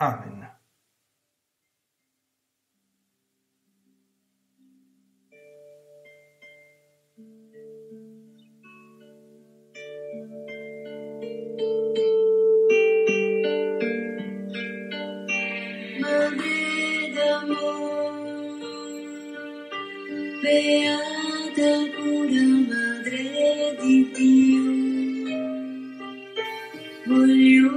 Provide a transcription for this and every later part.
Amen. Beata pura madre di Dio, voglio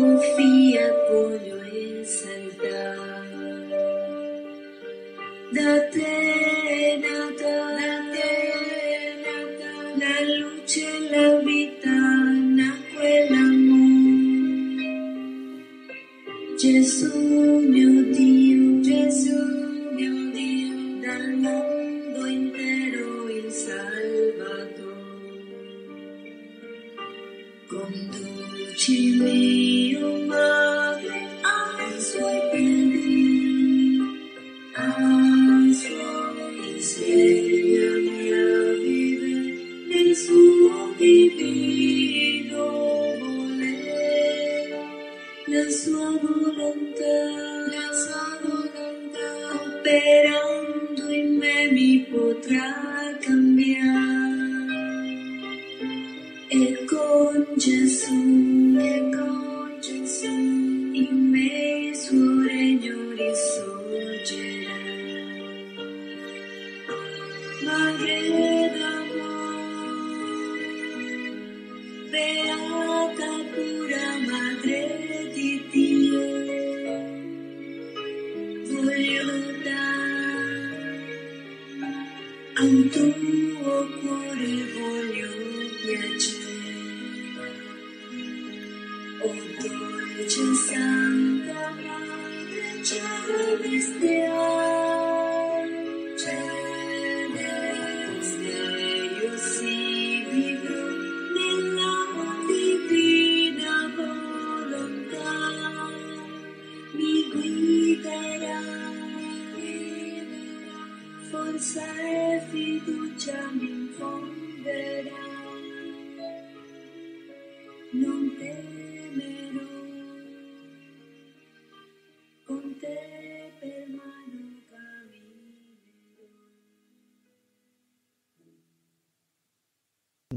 confía por exaltar. Date my head.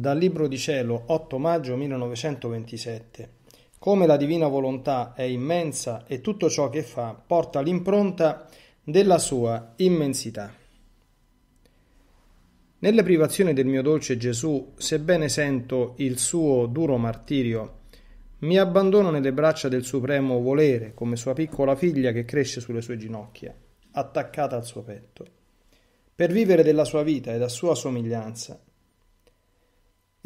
dal Libro di Cielo 8 maggio 1927. Come la divina volontà è immensa e tutto ciò che fa porta l'impronta della sua immensità. Nelle privazioni del mio dolce Gesù, sebbene sento il suo duro martirio, mi abbandono nelle braccia del supremo volere, come sua piccola figlia che cresce sulle sue ginocchia, attaccata al suo petto, per vivere della sua vita ed a sua somiglianza,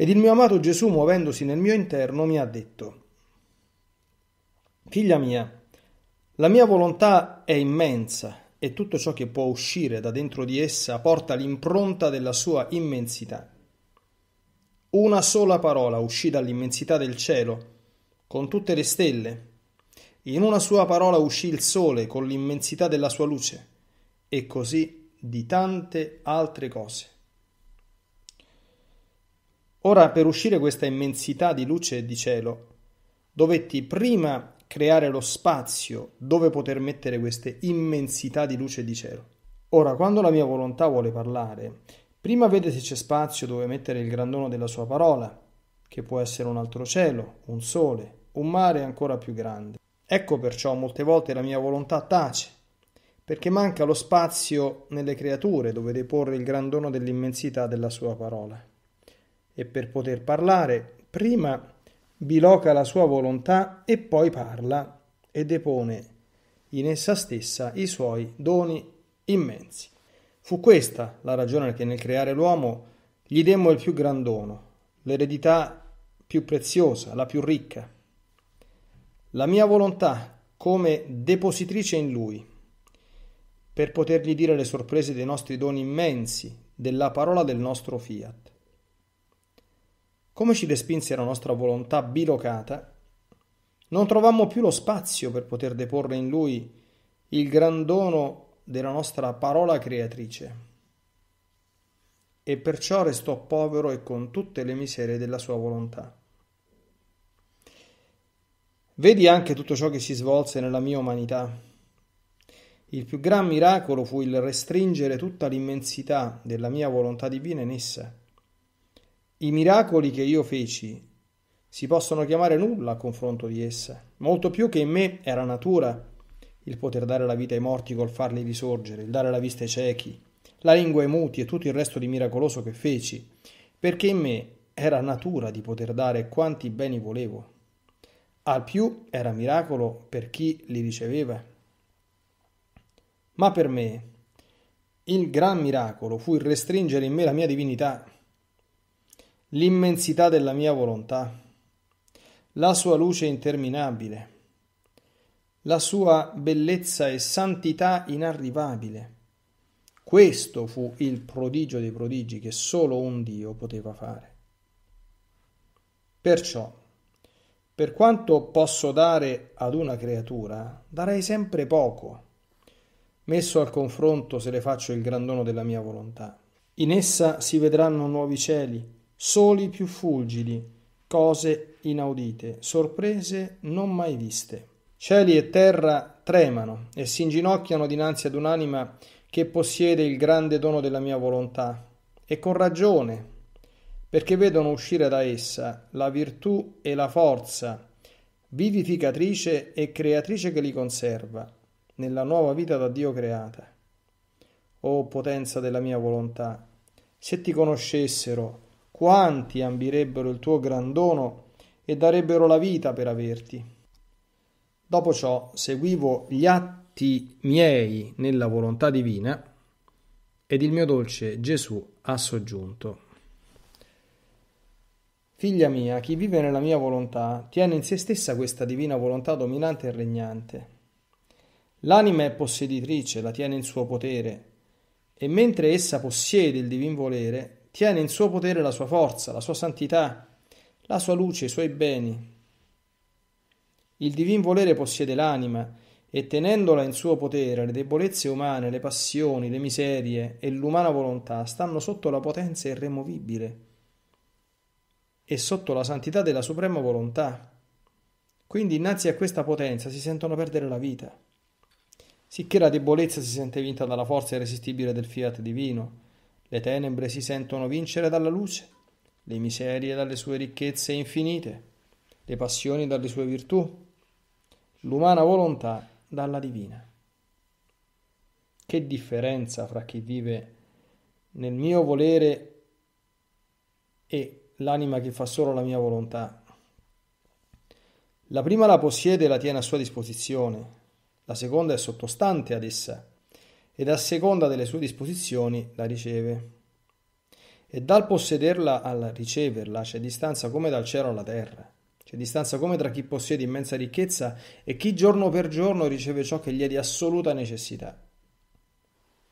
ed il mio amato Gesù, muovendosi nel mio interno, mi ha detto, Figlia mia, la mia volontà è immensa e tutto ciò che può uscire da dentro di essa porta l'impronta della sua immensità. Una sola parola uscì dall'immensità del cielo, con tutte le stelle. In una sua parola uscì il sole con l'immensità della sua luce, e così di tante altre cose. Ora per uscire questa immensità di luce e di cielo, dovetti prima creare lo spazio dove poter mettere queste immensità di luce e di cielo. Ora, quando la mia volontà vuole parlare, prima vede se c'è spazio dove mettere il grandone della sua parola, che può essere un altro cielo, un sole, un mare ancora più grande. Ecco perciò molte volte la mia volontà tace, perché manca lo spazio nelle creature dove deporre il grandone dell'immensità della sua parola e per poter parlare prima biloca la sua volontà e poi parla e depone in essa stessa i suoi doni immensi. Fu questa la ragione che nel creare l'uomo gli demmo il più gran dono, l'eredità più preziosa, la più ricca, la mia volontà come depositrice in lui, per potergli dire le sorprese dei nostri doni immensi, della parola del nostro fiat come ci respinse la nostra volontà bilocata, non trovammo più lo spazio per poter deporre in lui il gran dono della nostra parola creatrice. E perciò restò povero e con tutte le miserie della sua volontà. Vedi anche tutto ciò che si svolse nella mia umanità. Il più gran miracolo fu il restringere tutta l'immensità della mia volontà divina in essa i miracoli che io feci si possono chiamare nulla a confronto di essa, molto più che in me era natura il poter dare la vita ai morti col farli risorgere, il dare la vista ai ciechi, la lingua ai muti e tutto il resto di miracoloso che feci, perché in me era natura di poter dare quanti beni volevo. Al più era miracolo per chi li riceveva. Ma per me il gran miracolo fu il restringere in me la mia divinità, l'immensità della mia volontà, la sua luce interminabile, la sua bellezza e santità inarrivabile. Questo fu il prodigio dei prodigi che solo un Dio poteva fare. Perciò, per quanto posso dare ad una creatura, darei sempre poco, messo al confronto se le faccio il gran dono della mia volontà. In essa si vedranno nuovi cieli, soli più fulgidi, cose inaudite, sorprese non mai viste. Cieli e terra tremano e si inginocchiano dinanzi ad un'anima che possiede il grande dono della mia volontà, e con ragione, perché vedono uscire da essa la virtù e la forza, vivificatrice e creatrice che li conserva, nella nuova vita da Dio creata. O potenza della mia volontà, se ti conoscessero, quanti ambirebbero il tuo gran dono e darebbero la vita per averti. Dopo ciò seguivo gli atti miei nella volontà divina ed il mio dolce Gesù ha soggiunto. Figlia mia, chi vive nella mia volontà tiene in se stessa questa divina volontà dominante e regnante. L'anima è posseditrice, la tiene in suo potere, e mentre essa possiede il divin volere, tiene in suo potere la sua forza, la sua santità, la sua luce, i suoi beni. Il divin volere possiede l'anima e tenendola in suo potere le debolezze umane, le passioni, le miserie e l'umana volontà stanno sotto la potenza irremovibile e sotto la santità della suprema volontà. Quindi innanzi a questa potenza si sentono perdere la vita. Sicché la debolezza si sente vinta dalla forza irresistibile del fiat divino, le tenebre si sentono vincere dalla luce, le miserie dalle sue ricchezze infinite, le passioni dalle sue virtù, l'umana volontà dalla divina. Che differenza fra chi vive nel mio volere e l'anima che fa solo la mia volontà. La prima la possiede e la tiene a sua disposizione, la seconda è sottostante ad essa ed a seconda delle sue disposizioni la riceve. E dal possederla al riceverla c'è distanza come dal cielo alla terra. C'è distanza come tra chi possiede immensa ricchezza e chi giorno per giorno riceve ciò che gli è di assoluta necessità.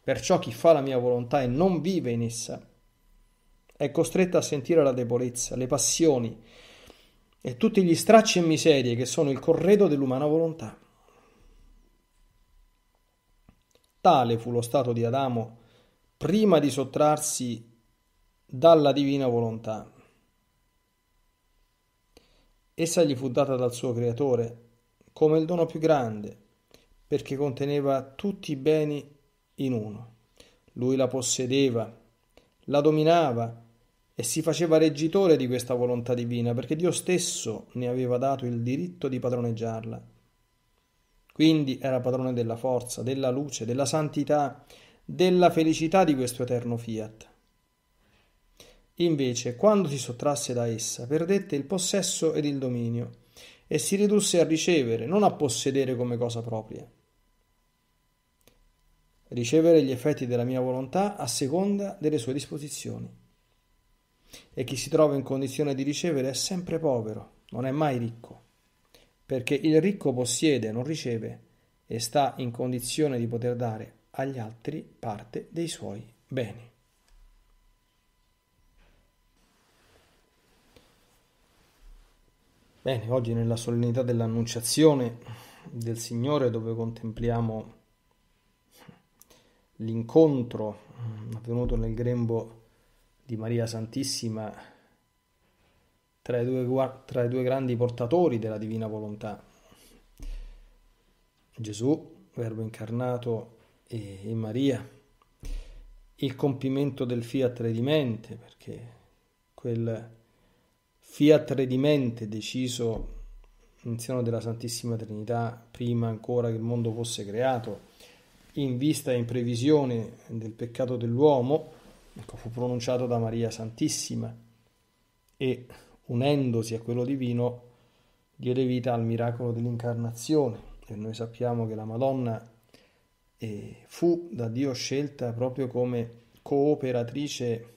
Perciò chi fa la mia volontà e non vive in essa è costretto a sentire la debolezza, le passioni e tutti gli stracci e miserie che sono il corredo dell'umana volontà. Tale fu lo stato di Adamo prima di sottrarsi dalla divina volontà. Essa gli fu data dal suo creatore come il dono più grande, perché conteneva tutti i beni in uno. Lui la possedeva, la dominava e si faceva reggitore di questa volontà divina, perché Dio stesso ne aveva dato il diritto di padroneggiarla. Quindi era padrone della forza, della luce, della santità, della felicità di questo eterno fiat. Invece, quando si sottrasse da essa, perdette il possesso ed il dominio e si ridusse a ricevere, non a possedere come cosa propria. Ricevere gli effetti della mia volontà a seconda delle sue disposizioni. E chi si trova in condizione di ricevere è sempre povero, non è mai ricco perché il ricco possiede, non riceve, e sta in condizione di poter dare agli altri parte dei suoi beni. Bene, oggi nella solennità dell'annunciazione del Signore dove contempliamo l'incontro avvenuto nel grembo di Maria Santissima tra i, due, tra i due grandi portatori della divina volontà. Gesù, Verbo incarnato, e, e Maria. Il compimento del fiat redimente, perché quel fiat redimente deciso in seno della Santissima Trinità prima ancora che il mondo fosse creato, in vista e in previsione del peccato dell'uomo, ecco, fu pronunciato da Maria Santissima e unendosi a quello divino, diede vita al miracolo dell'incarnazione. E noi sappiamo che la Madonna eh, fu da Dio scelta proprio come cooperatrice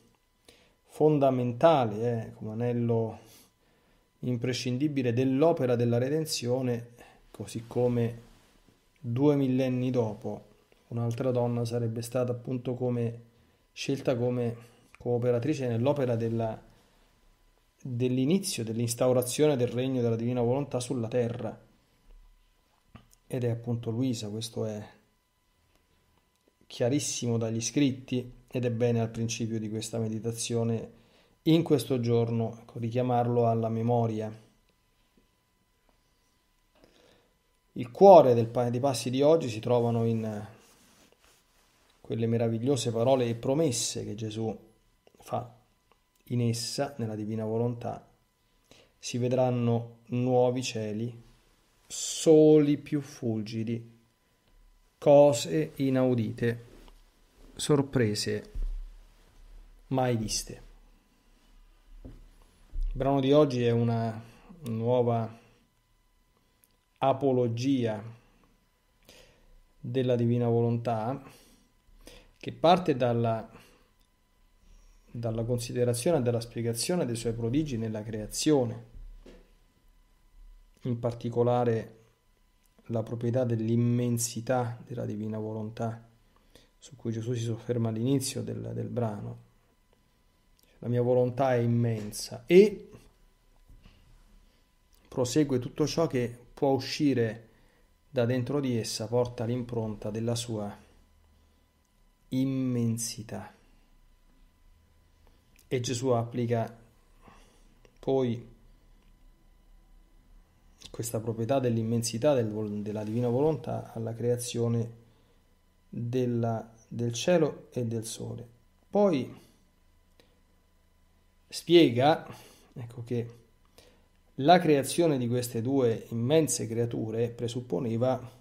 fondamentale, eh, come anello imprescindibile dell'opera della redenzione, così come due millenni dopo un'altra donna sarebbe stata appunto come scelta come cooperatrice nell'opera della redenzione dell'inizio dell'instaurazione del regno della divina volontà sulla terra. Ed è appunto Luisa, questo è chiarissimo dagli scritti ed è bene al principio di questa meditazione in questo giorno ecco, richiamarlo alla memoria. Il cuore del, dei passi di oggi si trovano in quelle meravigliose parole e promesse che Gesù fa in essa, nella divina volontà, si vedranno nuovi cieli, soli più fulgidi, cose inaudite, sorprese mai viste. Il brano di oggi è una nuova apologia della divina volontà che parte dalla dalla considerazione e dalla spiegazione dei suoi prodigi nella creazione, in particolare la proprietà dell'immensità della divina volontà su cui Gesù si sofferma all'inizio del, del brano. La mia volontà è immensa e prosegue tutto ciò che può uscire da dentro di essa, porta l'impronta della sua immensità e Gesù applica poi questa proprietà dell'immensità del, della divina volontà alla creazione della, del cielo e del sole. Poi spiega ecco che la creazione di queste due immense creature presupponeva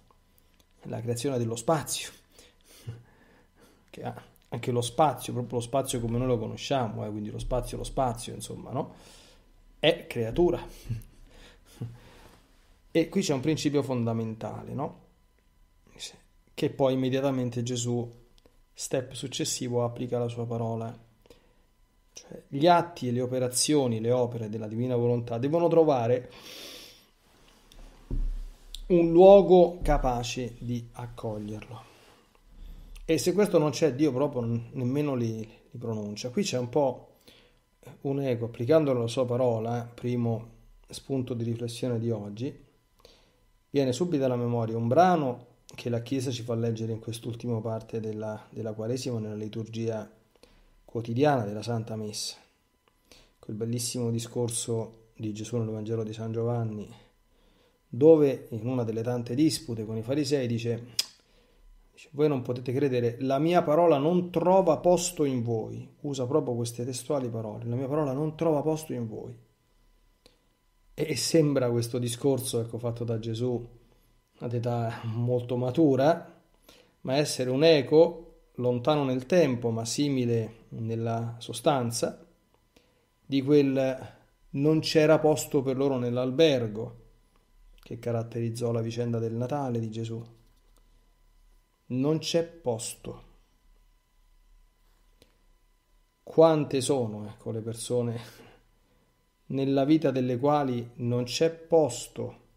la creazione dello spazio, che ha anche lo spazio, proprio lo spazio come noi lo conosciamo, eh, quindi lo spazio, lo spazio, insomma, no? È creatura. e qui c'è un principio fondamentale, no? Che poi immediatamente Gesù, step successivo, applica la sua parola. Cioè, gli atti e le operazioni, le opere della divina volontà devono trovare un luogo capace di accoglierlo. E se questo non c'è, Dio proprio nemmeno li, li pronuncia. Qui c'è un po' un ego, applicando la sua parola, primo spunto di riflessione di oggi, viene subito alla memoria un brano che la Chiesa ci fa leggere in quest'ultima parte della, della Quaresima nella liturgia quotidiana della Santa Messa. Quel bellissimo discorso di Gesù nel Vangelo di San Giovanni, dove in una delle tante dispute con i farisei dice voi non potete credere, la mia parola non trova posto in voi. Usa proprio queste testuali parole, la mia parola non trova posto in voi. E sembra questo discorso ecco, fatto da Gesù ad età molto matura, ma essere un eco lontano nel tempo ma simile nella sostanza di quel non c'era posto per loro nell'albergo che caratterizzò la vicenda del Natale di Gesù non c'è posto. Quante sono ecco, le persone nella vita delle quali non c'è posto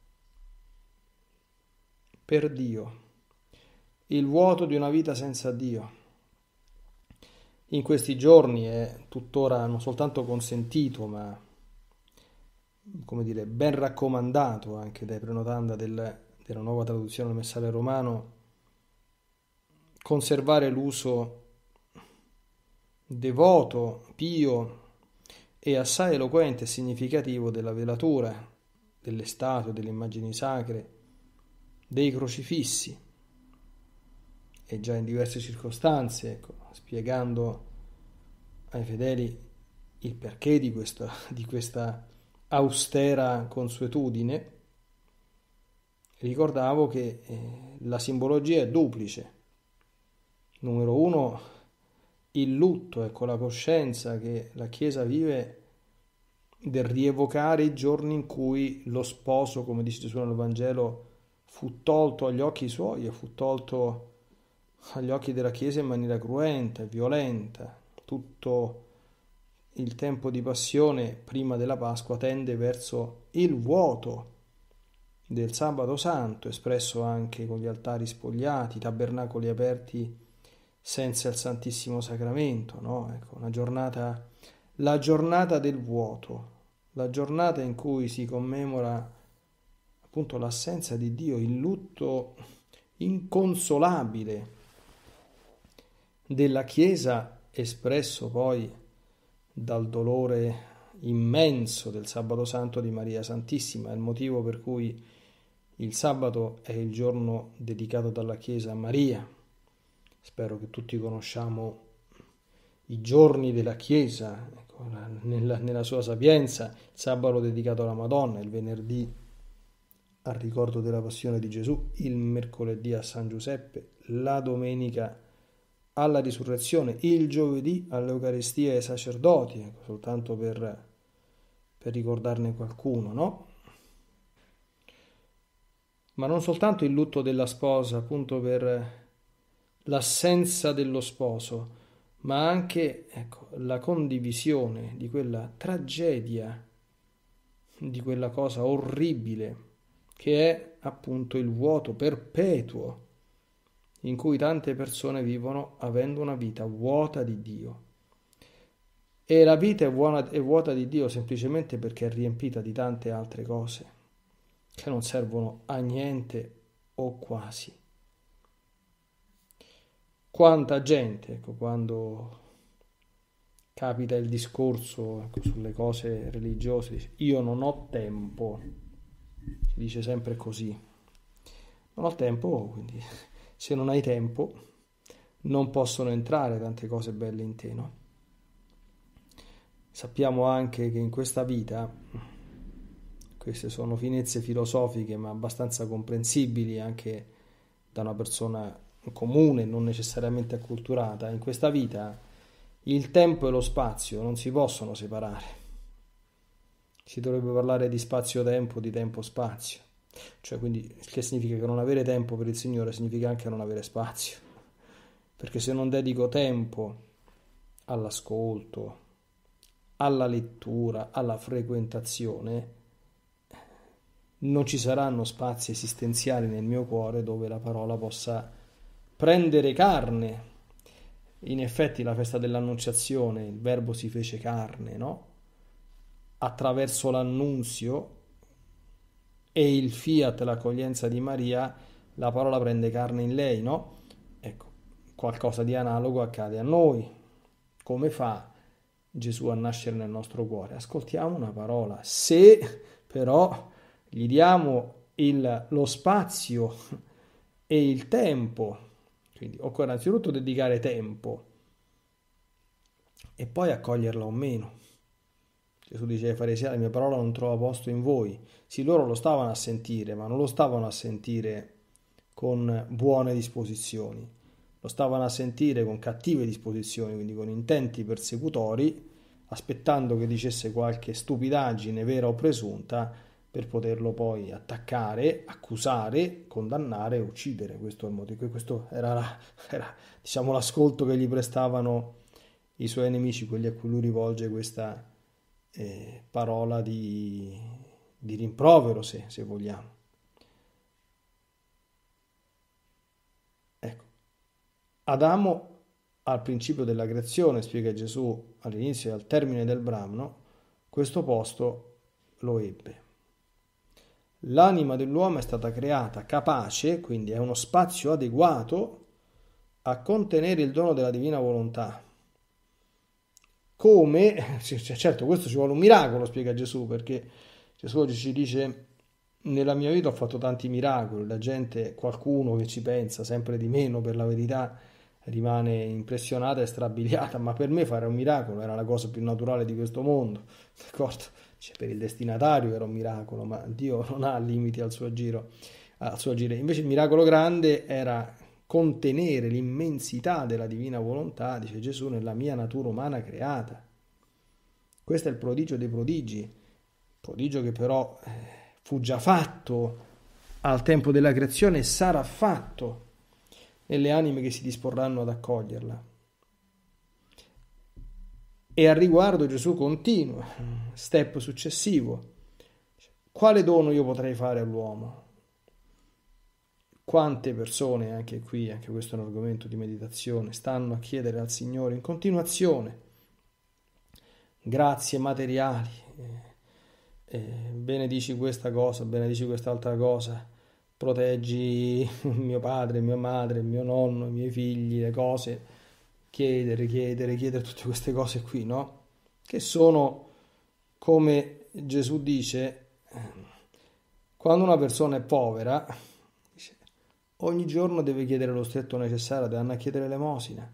per Dio, il vuoto di una vita senza Dio. In questi giorni è tuttora non soltanto consentito, ma come dire, ben raccomandato anche dai prenotanda del, della nuova traduzione del Messale Romano conservare l'uso devoto, pio e assai eloquente e significativo della velatura, delle statue, delle immagini sacre, dei crocifissi. E già in diverse circostanze, ecco, spiegando ai fedeli il perché di questa, di questa austera consuetudine, ricordavo che eh, la simbologia è duplice Numero uno, il lutto, ecco la coscienza che la Chiesa vive del rievocare i giorni in cui lo sposo, come dice Gesù nel Vangelo, fu tolto agli occhi suoi e fu tolto agli occhi della Chiesa in maniera cruenta e violenta. Tutto il tempo di passione prima della Pasqua tende verso il vuoto del sabato santo, espresso anche con gli altari spogliati, i tabernacoli aperti senza il Santissimo Sacramento, no? Ecco, una giornata, la giornata del vuoto, la giornata in cui si commemora appunto l'assenza di Dio, il lutto inconsolabile della Chiesa espresso poi dal dolore immenso del sabato santo di Maria Santissima, è il motivo per cui il sabato è il giorno dedicato dalla Chiesa a Maria spero che tutti conosciamo i giorni della Chiesa, ecco, nella, nella, sua sapienza, il sabato dedicato alla Madonna, il venerdì al ricordo della passione di Gesù, il mercoledì a San Giuseppe, la domenica alla risurrezione, il giovedì all'Eucaristia ai sacerdoti, ecco, soltanto per, per ricordarne qualcuno, no? Ma non soltanto il lutto della sposa, appunto per l'assenza dello sposo, ma anche ecco, la condivisione di quella tragedia, di quella cosa orribile che è appunto il vuoto perpetuo in cui tante persone vivono avendo una vita vuota di Dio. E la vita è, buona, è vuota di Dio semplicemente perché è riempita di tante altre cose che non servono a niente o quasi quanta gente, ecco, quando capita il discorso ecco, sulle cose religiose, dice, io non ho tempo, si dice sempre così, non ho tempo, quindi se non hai tempo non possono entrare tante cose belle in te, no? Sappiamo anche che in questa vita, queste sono finezze filosofiche ma abbastanza comprensibili anche da una persona comune, non necessariamente acculturata, in questa vita il tempo e lo spazio non si possono separare. Si dovrebbe parlare di spazio-tempo, di tempo-spazio. Cioè, quindi, il che significa che non avere tempo per il Signore significa anche non avere spazio. Perché se non dedico tempo all'ascolto, alla lettura, alla frequentazione, non ci saranno spazi esistenziali nel mio cuore dove la parola possa prendere carne. In effetti la festa dell'annunciazione, il verbo si fece carne, no? Attraverso l'annunzio e il fiat, l'accoglienza di Maria, la parola prende carne in lei, no? Ecco, qualcosa di analogo accade a noi. Come fa Gesù a nascere nel nostro cuore? Ascoltiamo una parola. Se però gli diamo il, lo spazio e il tempo quindi occorre innanzitutto dedicare tempo e poi accoglierla o meno. Gesù dice ai farisei, la mia parola non trova posto in voi. Sì, loro lo stavano a sentire, ma non lo stavano a sentire con buone disposizioni, lo stavano a sentire con cattive disposizioni, quindi con intenti persecutori, aspettando che dicesse qualche stupidaggine vera o presunta per poterlo poi attaccare, accusare, condannare e uccidere. Questo, motivo, questo era, era diciamo, l'ascolto che gli prestavano i suoi nemici, quelli a cui lui rivolge questa eh, parola di, di rimprovero, se, se vogliamo. Ecco, Adamo al principio della creazione, spiega Gesù all'inizio e al termine del Brahmano, questo posto lo ebbe. L'anima dell'uomo è stata creata capace, quindi è uno spazio adeguato a contenere il dono della divina volontà. Come, certo, questo ci vuole un miracolo, spiega Gesù, perché Gesù oggi ci dice nella mia vita ho fatto tanti miracoli, la gente, qualcuno che ci pensa sempre di meno per la verità, rimane impressionata e strabiliata, ma per me fare un miracolo era la cosa più naturale di questo mondo, d'accordo? Cioè, per il destinatario era un miracolo, ma Dio non ha limiti al suo giro. Al suo agire. Invece il miracolo grande era contenere l'immensità della divina volontà, dice Gesù, nella mia natura umana creata. Questo è il prodigio dei prodigi, prodigio che però eh, fu già fatto al tempo della creazione e sarà fatto nelle anime che si disporranno ad accoglierla. E al riguardo Gesù continua, step successivo, quale dono io potrei fare all'uomo? Quante persone, anche qui, anche questo è un argomento di meditazione, stanno a chiedere al Signore in continuazione grazie materiali, eh, eh benedici questa cosa, benedici quest'altra cosa, proteggi mio padre, mia madre, mio nonno, i miei figli, le cose, chiedere, chiedere, chiedere tutte queste cose qui, no? Che sono, come Gesù dice, quando una persona è povera, ogni giorno deve chiedere lo stretto necessario, deve andare a chiedere l'emosina.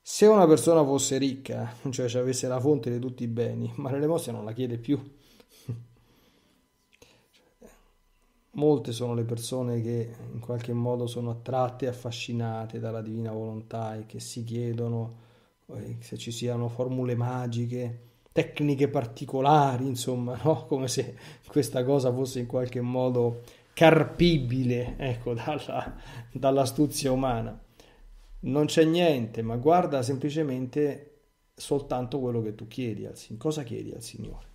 Se una persona fosse ricca, cioè avesse la fonte di tutti i beni, ma l'elemosina non la chiede più molte sono le persone che in qualche modo sono attratte e affascinate dalla divina volontà e che si chiedono eh, se ci siano formule magiche, tecniche particolari, insomma, no? come se questa cosa fosse in qualche modo carpibile ecco, dalla, dall'astuzia umana. Non c'è niente, ma guarda semplicemente soltanto quello che tu chiedi al Signore. Cosa chiedi al Signore?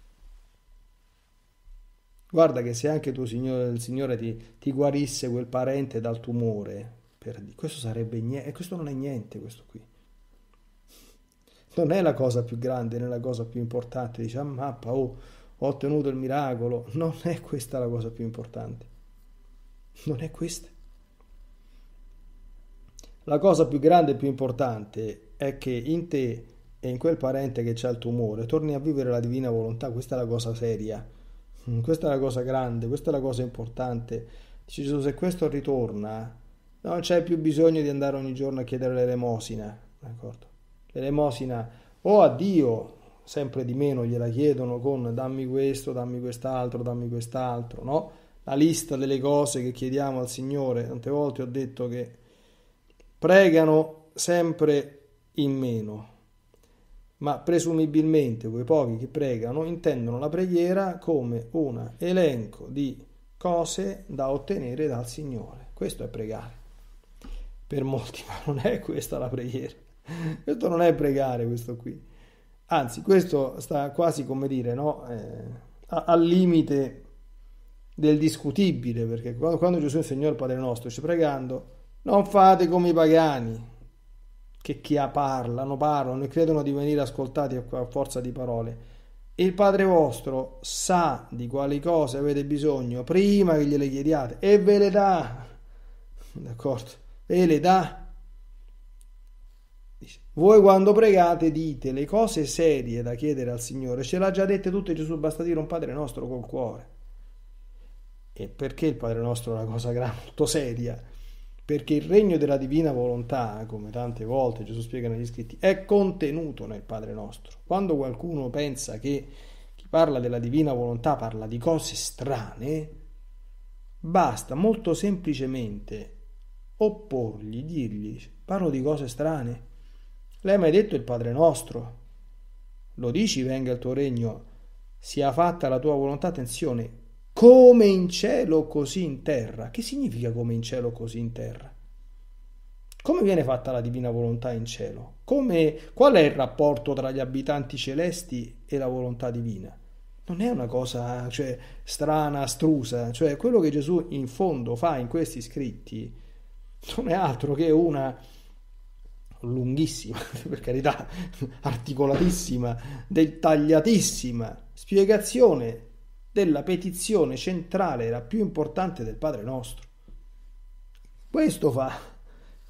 Guarda che se anche tu, signore, il Signore ti, ti guarisse quel parente dal tumore, per, questo sarebbe niente, e questo non è niente, questo qui. Non è la cosa più grande, né la cosa più importante, dice, ah mappa, oh, ho ottenuto il miracolo, non è questa la cosa più importante. Non è questa. La cosa più grande e più importante è che in te e in quel parente che c'è il tumore torni a vivere la divina volontà, questa è la cosa seria Mm, questa è la cosa grande, questa è la cosa importante. Dice Gesù, se questo ritorna, non c'è più bisogno di andare ogni giorno a chiedere l'elemosina, d'accordo? L'elemosina o oh, a Dio, sempre di meno gliela chiedono con dammi questo, dammi quest'altro, dammi quest'altro, no? La lista delle cose che chiediamo al Signore, tante volte ho detto che pregano sempre in meno, ma presumibilmente quei pochi che pregano intendono la preghiera come un elenco di cose da ottenere dal Signore. Questo è pregare. Per molti, ma non è questa la preghiera. Questo non è pregare, questo qui. Anzi, questo sta quasi come dire, no? Eh, al limite del discutibile, perché quando, quando Gesù insegnò il Padre nostro, ci pregando, non fate come i pagani, che chi ha parlano, parlano e credono di venire ascoltati a forza di parole. Il Padre vostro sa di quali cose avete bisogno prima che gliele chiediate e ve le dà. D'accordo? Ve le dà. Voi quando pregate dite le cose serie da chiedere al Signore, ce l'ha già dette tutte Gesù, basta dire un Padre nostro col cuore. E perché il Padre nostro è una cosa molto seria? perché il regno della divina volontà, come tante volte Gesù spiega negli scritti, è contenuto nel Padre nostro. Quando qualcuno pensa che chi parla della divina volontà parla di cose strane, basta molto semplicemente opporgli, dirgli, parlo di cose strane. Lei mi ha detto il Padre nostro, lo dici venga il tuo regno, sia fatta la tua volontà, attenzione, come in cielo così in terra. Che significa come in cielo così in terra? Come viene fatta la divina volontà in cielo? Come, qual è il rapporto tra gli abitanti celesti e la volontà divina? non è una cosa cioè, strana, astrusa, cioè quello che Gesù in fondo fa in questi scritti non è altro che una lunghissima, per carità, articolatissima, dettagliatissima spiegazione della petizione centrale, la più importante del Padre nostro. Questo fa,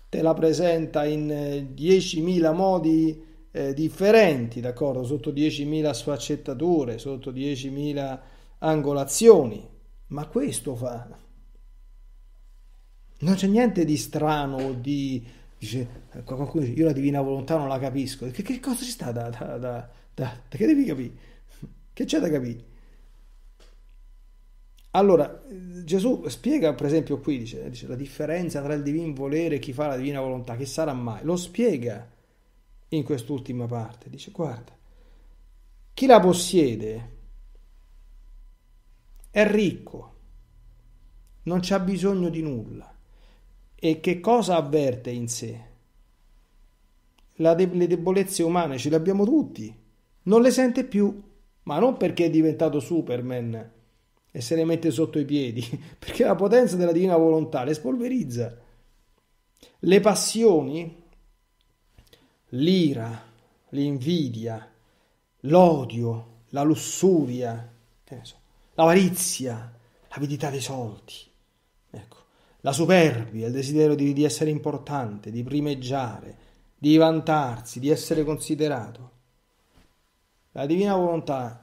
te la presenta in 10.000 eh, modi eh, differenti, d'accordo? Sotto 10.000 sfaccettature, sotto 10.000 angolazioni, ma questo fa. Non c'è niente di strano, di... Dice, eh, qualcuno dice, io la divina volontà non la capisco. Che, che cosa ci sta da, da, da, da... Che devi capire? Che c'è da capire? Allora, Gesù spiega per esempio qui, dice, dice, la differenza tra il divin volere e chi fa la divina volontà, che sarà mai? Lo spiega in quest'ultima parte, dice guarda, chi la possiede è ricco, non c'ha bisogno di nulla. E che cosa avverte in sé? De- le debolezze umane ce le abbiamo tutti, non le sente più, ma non perché è diventato Superman e se le mette sotto i piedi, perché la potenza della divina volontà le spolverizza. Le passioni, l'ira, l'invidia, l'odio, la lussuria, so, l'avarizia, l'avidità dei soldi, ecco, la superbia, il desiderio di, di essere importante, di primeggiare, di vantarsi, di essere considerato. La divina volontà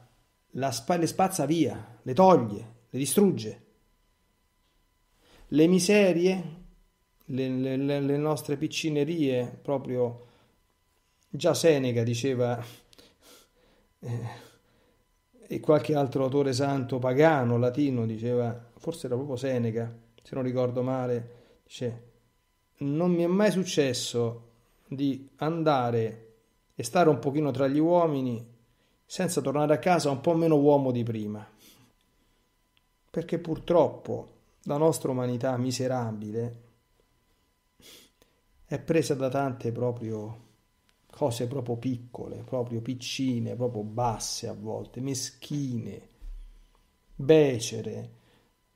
spa- le spazza via, le toglie, le distrugge. Le miserie, le, le, le nostre piccinerie, proprio già Seneca diceva, eh, e qualche altro autore santo pagano, latino, diceva, forse era proprio Seneca, se non ricordo male, dice, non mi è mai successo di andare e stare un pochino tra gli uomini senza tornare a casa un po' meno uomo di prima. Perché purtroppo la nostra umanità miserabile è presa da tante proprio cose proprio piccole, proprio piccine, proprio basse a volte, meschine, becere,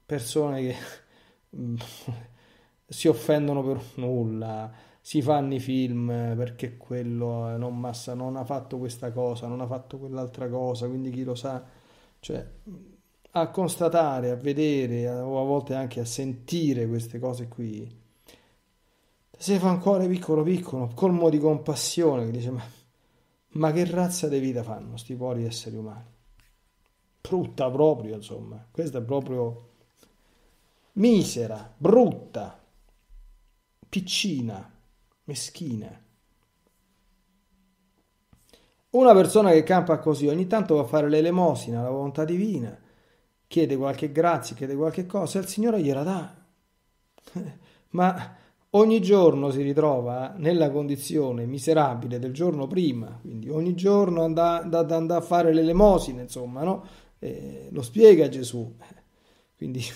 persone che mm, si offendono per nulla, si fanno i film eh, perché quello eh, non, massa, non ha fatto questa cosa, non ha fatto quell'altra cosa, quindi chi lo sa, cioè a constatare, a vedere o a volte anche a sentire queste cose qui, se fa ancora piccolo piccolo, colmo di compassione, che dice ma, ma che razza di vita fanno questi poveri esseri umani? Brutta proprio, insomma, questa è proprio misera, brutta, piccina meschina. Una persona che campa così ogni tanto va a fare l'elemosina, la volontà divina, chiede qualche grazia, chiede qualche cosa e il Signore gliela dà. Ma ogni giorno si ritrova nella condizione miserabile del giorno prima, quindi ogni giorno andare a fare l'elemosina, insomma, no? Eh, lo spiega Gesù. Quindi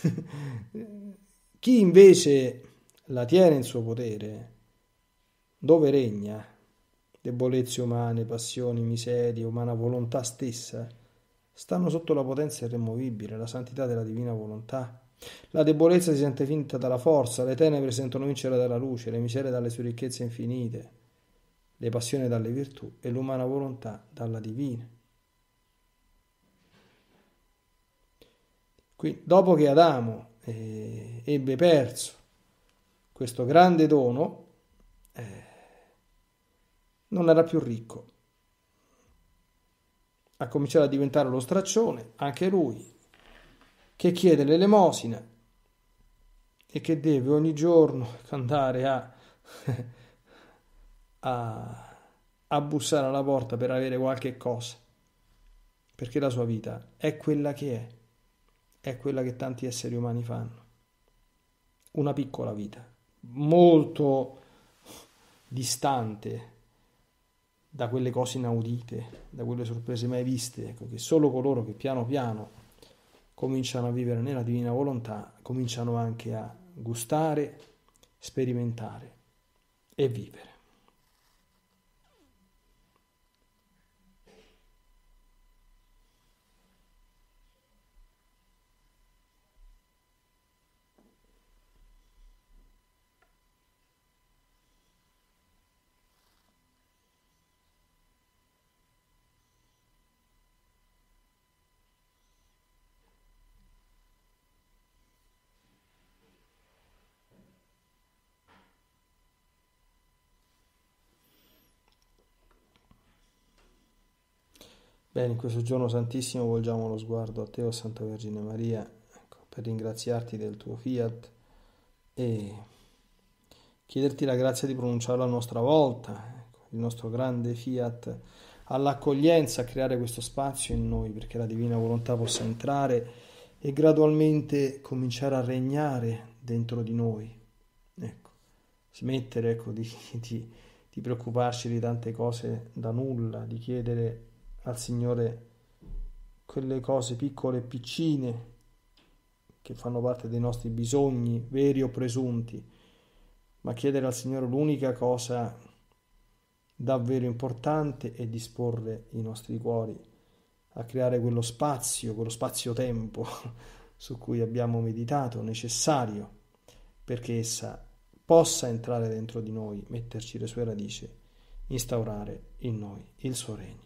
chi invece la tiene in suo potere, dove regna debolezze umane, passioni, miserie, umana volontà stessa, stanno sotto la potenza irremovibile, la santità della divina volontà. La debolezza si sente finta dalla forza, le tenebre sentono vincere dalla luce, le miserie dalle sue ricchezze infinite, le passioni dalle virtù e l'umana volontà dalla divina. Qui, dopo che Adamo eh, ebbe perso questo grande dono, eh, non era più ricco. Ha cominciato a diventare lo straccione, anche lui, che chiede l'elemosina e che deve ogni giorno andare a, a, a bussare alla porta per avere qualche cosa, perché la sua vita è quella che è, è quella che tanti esseri umani fanno. Una piccola vita, molto distante da quelle cose inaudite, da quelle sorprese mai viste, ecco, che solo coloro che piano piano cominciano a vivere nella divina volontà, cominciano anche a gustare, sperimentare e vivere. Bene, in questo giorno santissimo volgiamo lo sguardo a te, o Santa Vergine Maria, ecco, per ringraziarti del tuo fiat e chiederti la grazia di pronunciarlo a nostra volta, ecco, il nostro grande fiat all'accoglienza, a creare questo spazio in noi perché la divina volontà possa entrare e gradualmente cominciare a regnare dentro di noi. Ecco, smettere ecco, di, di, di preoccuparci di tante cose da nulla, di chiedere al Signore quelle cose piccole e piccine che fanno parte dei nostri bisogni, veri o presunti, ma chiedere al Signore l'unica cosa davvero importante è disporre i nostri cuori a creare quello spazio, quello spazio-tempo su cui abbiamo meditato, necessario perché essa possa entrare dentro di noi, metterci le sue radici, instaurare in noi il suo regno.